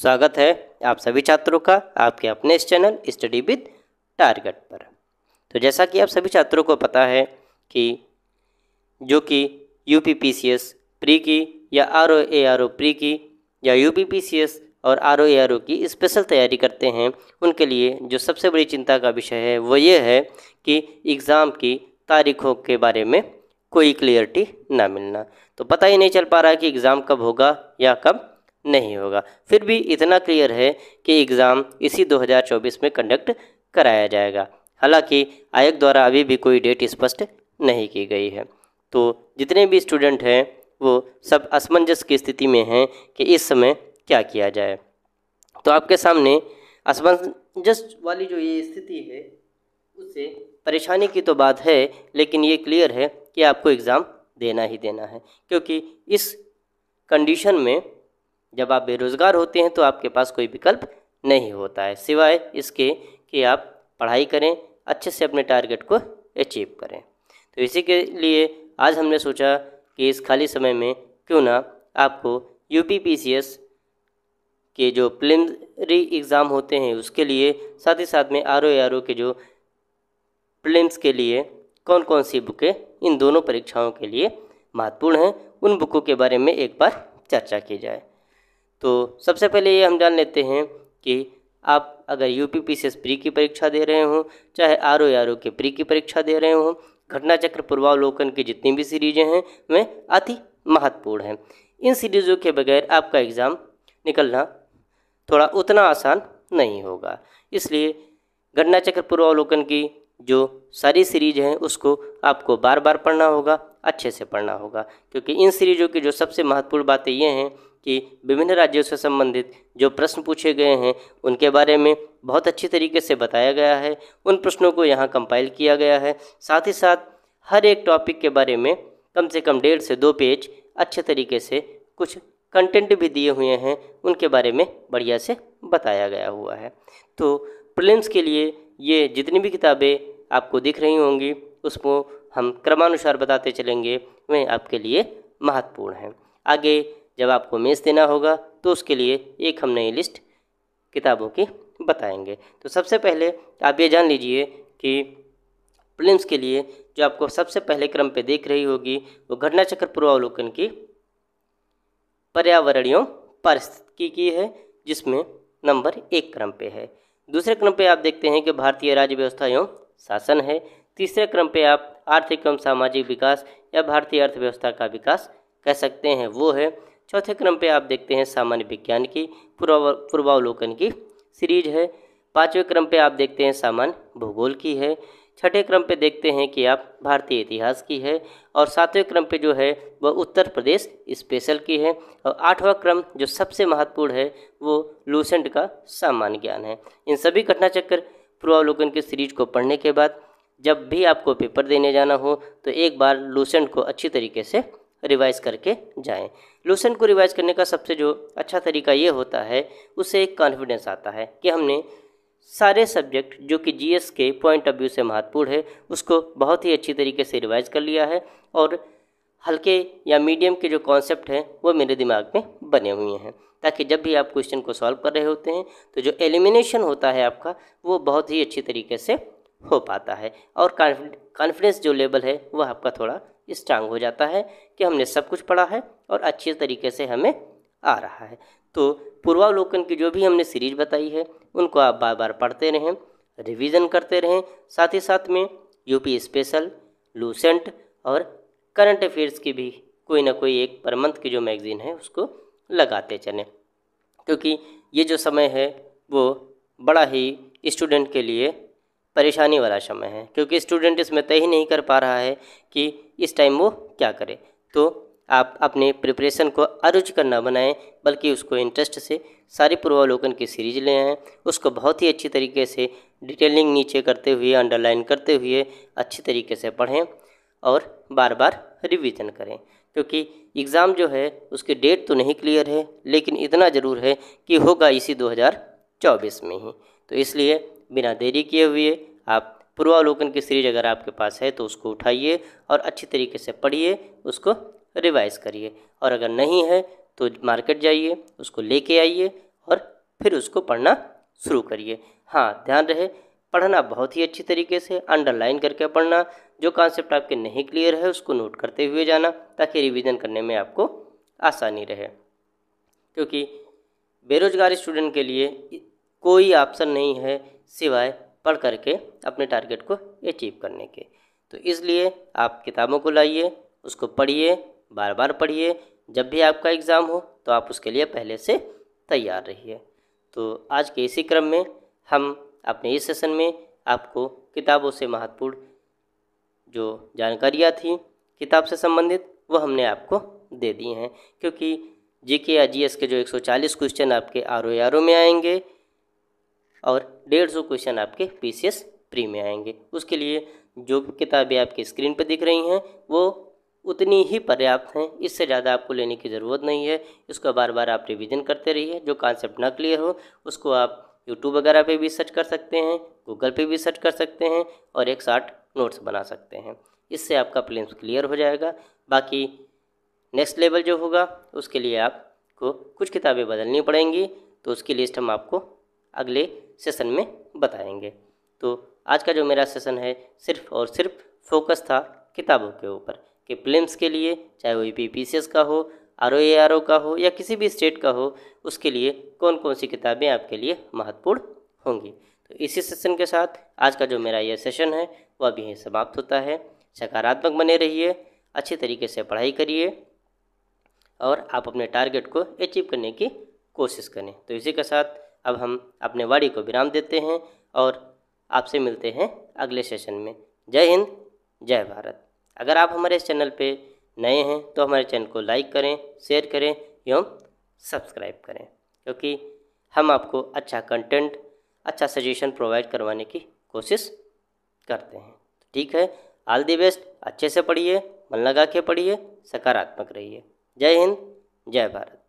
स्वागत है आप सभी छात्रों का आपके अपने इस चैनल स्टडी विद टारगेट पर तो जैसा कि आप सभी छात्रों को पता है कि जो कि U P P C S pre की या R O A R O pre की या U P P C S और R O A R O की स्पेशल तैयारी करते हैं उनके लिए जो सबसे बड़ी चिंता का विषय है वो ये है कि एग्ज़ाम की तारीखों के बारे में कोई क्लियरिटी ना मिलना तो पता ही नहीं चल पा रहा कि एग्ज़ाम कब होगा या कब नहीं होगा फिर भी इतना क्लियर है कि एग्ज़ाम इसी 2024 में कंडक्ट कराया जाएगा हालांकि आयोग द्वारा अभी भी कोई डेट स्पष्ट नहीं की गई है तो जितने भी स्टूडेंट हैं वो सब असमंजस की स्थिति में हैं कि इस समय क्या किया जाए तो आपके सामने असमंजस वाली जो ये स्थिति है उससे परेशानी की तो बात है लेकिन ये क्लियर है कि आपको एग्ज़ाम देना ही देना है क्योंकि इस कंडीशन में जब आप बेरोज़गार होते हैं तो आपके पास कोई विकल्प नहीं होता है सिवाय इसके कि आप पढ़ाई करें अच्छे से अपने टारगेट को अचीव करें तो इसी के लिए आज हमने सोचा कि इस खाली समय में क्यों ना आपको यू के जो प्रिलिम्सरी एग्ज़ाम होते हैं उसके लिए साथ ही साथ में आर ओ के जो प्रिलिम्स के लिए कौन कौन सी बुकें इन दोनों परीक्षाओं के लिए महत्वपूर्ण हैं उन बुकों के बारे में एक बार चर्चा की जाए तो सबसे पहले ये हम जान लेते हैं कि आप अगर यू पी पी प्री की परीक्षा दे रहे हों चाहे आर ओ आर ओ के प्री की परीक्षा दे रहे हों घटना चक्र पूर्वावलोकन की जितनी भी सीरीजें हैं वे अति महत्वपूर्ण हैं इन सीरीज़ों के बगैर आपका एग्ज़ाम निकलना थोड़ा उतना आसान नहीं होगा इसलिए घटना चक्र पूर्वावलोकन की जो सारी सीरीज हैं उसको आपको बार बार पढ़ना होगा अच्छे से पढ़ना होगा क्योंकि इन सीरीज़ों की जो सबसे महत्वपूर्ण बातें ये हैं कि विभिन्न राज्यों से संबंधित जो प्रश्न पूछे गए हैं उनके बारे में बहुत अच्छी तरीके से बताया गया है उन प्रश्नों को यहाँ कंपाइल किया गया है साथ ही साथ हर एक टॉपिक के बारे में कम से कम डेढ़ से दो पेज अच्छे तरीके से कुछ कंटेंट भी दिए हुए हैं उनके बारे में बढ़िया से बताया गया हुआ है तो प्रिलिम्स के लिए ये जितनी भी किताबें आपको दिख रही होंगी उसको हम क्रमानुसार बताते चलेंगे वे आपके लिए महत्वपूर्ण हैं आगे जब आपको मेस देना होगा तो उसके लिए एक हम नई लिस्ट किताबों की बताएंगे तो सबसे पहले आप ये जान लीजिए कि प्रिलिम्स के लिए जो आपको सबसे पहले क्रम पे देख रही होगी वो घटना चक्र पूर्वावलोकन की पर्यावरणीय पारिस्थितिकी की है जिसमें नंबर एक क्रम पे है दूसरे क्रम पे आप देखते हैं कि भारतीय राज्य व्यवस्था एवं शासन है तीसरे क्रम पे आप आर्थिक एवं सामाजिक विकास या भारतीय अर्थव्यवस्था का विकास कह सकते हैं वो है चौथे क्रम पे आप देखते हैं सामान्य विज्ञान की पूर्वावलोकन की सीरीज है पाँचवें क्रम पे आप देखते हैं सामान्य भूगोल की है छठे क्रम पे देखते हैं कि आप भारतीय इतिहास की है और सातवें क्रम पे जो है वह उत्तर प्रदेश स्पेशल की है और आठवां क्रम जो सबसे महत्वपूर्ण है वो लूसेंट का सामान्य ज्ञान है इन सभी घटना चक्कर पूर्वावलोकन की सीरीज को पढ़ने के बाद जब भी आपको पेपर देने जाना हो तो एक बार लूसेंट को अच्छी तरीके से रिवाइज करके जाएं लूसेंट को रिवाइज करने का सबसे जो अच्छा तरीका ये होता है उससे एक कॉन्फिडेंस आता है कि हमने सारे सब्जेक्ट जो कि जीएस के पॉइंट ऑफ व्यू से महत्वपूर्ण है उसको बहुत ही अच्छी तरीके से रिवाइज कर लिया है और हल्के या मीडियम के जो कॉन्सेप्ट हैं वो मेरे दिमाग में बने हुए हैं ताकि जब भी आप क्वेश्चन को सॉल्व कर रहे होते हैं तो जो एलिमिनेशन होता है आपका वो बहुत ही अच्छी तरीके से हो पाता है और कॉन्फिडेंस जो लेवल है वह आपका थोड़ा स्ट्रांग हो जाता है कि हमने सब कुछ पढ़ा है और अच्छे तरीके से हमें आ रहा है तो पूर्वावलोकन की जो भी हमने सीरीज बताई है उनको आप बार बार पढ़ते रहें रिवीजन करते रहें साथ ही साथ में यूपी स्पेशल लूसेंट और करंट अफेयर्स की भी कोई ना कोई एक पर मंथ की जो मैगज़ीन है उसको लगाते चलें क्योंकि ये जो समय है वो बड़ा ही स्टूडेंट के लिए परेशानी वाला समय है क्योंकि स्टूडेंट इसमें तय ही नहीं कर पा रहा है कि इस टाइम वो क्या करे तो आप अपने प्रिपरेशन को अरुचिकर न बनाएं बल्कि उसको इंटरेस्ट से सारी पूर्वावलोकन की सीरीज ले आएँ उसको बहुत ही अच्छी तरीके से डिटेलिंग नीचे करते हुए अंडरलाइन करते हुए अच्छी तरीके से पढ़ें और बार बार रिवीजन करें क्योंकि एग्ज़ाम जो है उसकी डेट तो नहीं क्लियर है लेकिन इतना ज़रूर है कि होगा इसी 2024 में ही तो इसलिए बिना देरी किए हुए आप पूर्वावलोकन की सीरीज अगर आपके पास है तो उसको उठाइए और अच्छी तरीके से पढ़िए उसको रिवाइज करिए और अगर नहीं है तो मार्केट जाइए उसको लेके आइए और फिर उसको पढ़ना शुरू करिए हाँ ध्यान रहे पढ़ना बहुत ही अच्छी तरीके से अंडरलाइन करके पढ़ना जो कॉन्सेप्ट आपके नहीं क्लियर है उसको नोट करते हुए जाना ताकि रिवीजन करने में आपको आसानी रहे क्योंकि बेरोजगार स्टूडेंट के लिए कोई ऑप्शन नहीं है सिवाय पढ़ करके अपने टारगेट को अचीव करने के तो इसलिए आप किताबों को लाइए उसको पढ़िए बार बार पढ़िए जब भी आपका एग्ज़ाम हो तो आप उसके लिए पहले से तैयार रहिए तो आज के इसी क्रम में हम अपने इस सेशन में आपको किताबों से महत्वपूर्ण जो जानकारियाँ थी किताब से संबंधित वो हमने आपको दे दी हैं क्योंकि जीके या जीएस के जो 140 क्वेश्चन आपके आर ओ में आएंगे और डेढ़ सौ क्वेश्चन आपके पीसीएस प्री में आएंगे उसके लिए जो भी किताबें आपकी स्क्रीन पर दिख रही हैं वो उतनी ही पर्याप्त हैं इससे ज़्यादा आपको लेने की ज़रूरत नहीं है इसको बार बार आप रिविज़न करते रहिए जो कॉन्सेप्ट ना क्लियर हो उसको आप यूट्यूब वगैरह पर भी सर्च कर सकते हैं गूगल पर भी सर्च कर सकते हैं और एक साथ नोट्स बना सकते हैं इससे आपका प्लेन्स क्लियर हो जाएगा बाकी नेक्स्ट लेवल जो होगा उसके लिए आपको कुछ किताबें बदलनी पड़ेंगी तो उसकी लिस्ट हम आपको अगले सेशन में बताएंगे तो आज का जो मेरा सेशन है सिर्फ और सिर्फ फोकस था किताबों के ऊपर कि फिल्म्स के लिए चाहे वो पी पी का हो आर ओ ए आर ओ का हो या किसी भी स्टेट का हो उसके लिए कौन कौन सी किताबें आपके लिए महत्वपूर्ण होंगी तो इसी सेशन के साथ आज का जो मेरा यह सेशन है वह अभी यहीं समाप्त होता है सकारात्मक बने रहिए अच्छे तरीके से पढ़ाई करिए और आप अपने टारगेट को अचीव करने की कोशिश करें तो इसी के साथ अब हम अपने वाणी को विराम देते हैं और आपसे मिलते हैं अगले सेशन में जय हिंद जय भारत अगर आप हमारे चैनल पे नए हैं तो हमारे चैनल को लाइक करें शेयर करें एवं सब्सक्राइब करें क्योंकि हम आपको अच्छा कंटेंट अच्छा सजेशन प्रोवाइड करवाने की कोशिश करते हैं ठीक है ऑल दी बेस्ट अच्छे से पढ़िए मन लगा के पढ़िए सकारात्मक रहिए जय हिंद जय भारत